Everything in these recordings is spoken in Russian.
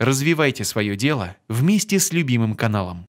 Развивайте свое дело вместе с любимым каналом.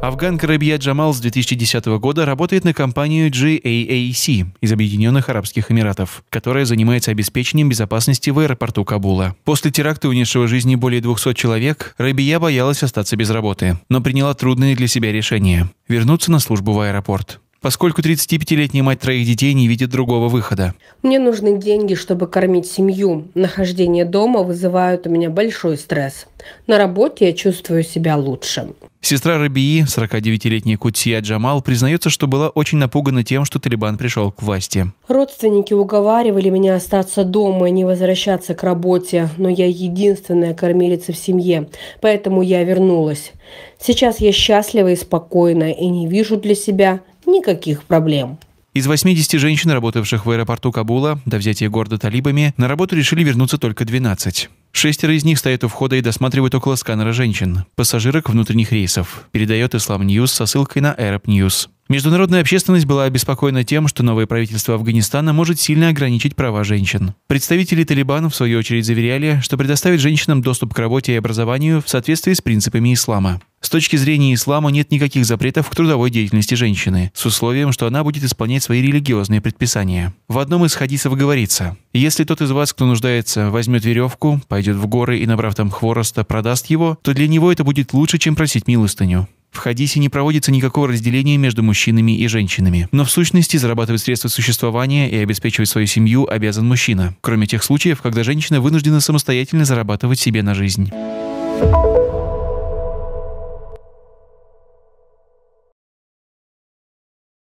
Афган Карабия Джамал с 2010 года работает на компанию GAAC из Объединенных Арабских Эмиратов, которая занимается обеспечением безопасности в аэропорту Кабула. После теракта, унесшего жизни более 200 человек, Рабия боялась остаться без работы, но приняла трудное для себя решение вернуться на службу в аэропорт поскольку 35-летняя мать троих детей не видит другого выхода. Мне нужны деньги, чтобы кормить семью. Нахождение дома вызывает у меня большой стресс. На работе я чувствую себя лучше. Сестра Рабии, 49-летняя Кутсия Джамал, признается, что была очень напугана тем, что Талибан пришел к власти. Родственники уговаривали меня остаться дома и не возвращаться к работе, но я единственная кормилица в семье, поэтому я вернулась. Сейчас я счастлива и спокойна и не вижу для себя никаких проблем. Из 80 женщин, работавших в аэропорту Кабула до взятия города талибами, на работу решили вернуться только 12. Шестеро из них стоят у входа и досматривают около сканера женщин, пассажирок внутренних рейсов, передает Ислам Ньюс со ссылкой на Arab News. Международная общественность была обеспокоена тем, что новое правительство Афганистана может сильно ограничить права женщин. Представители Талибана, в свою очередь, заверяли, что предоставит женщинам доступ к работе и образованию в соответствии с принципами ислама. С точки зрения ислама нет никаких запретов к трудовой деятельности женщины, с условием, что она будет исполнять свои религиозные предписания. В одном из хадисов говорится, «Если тот из вас, кто нуждается, возьмет веревку, пойдет в горы и, набрав там хвороста, продаст его, то для него это будет лучше, чем просить милостыню». В хадисе не проводится никакого разделения между мужчинами и женщинами, но в сущности зарабатывать средства существования и обеспечивать свою семью обязан мужчина, кроме тех случаев, когда женщина вынуждена самостоятельно зарабатывать себе на жизнь.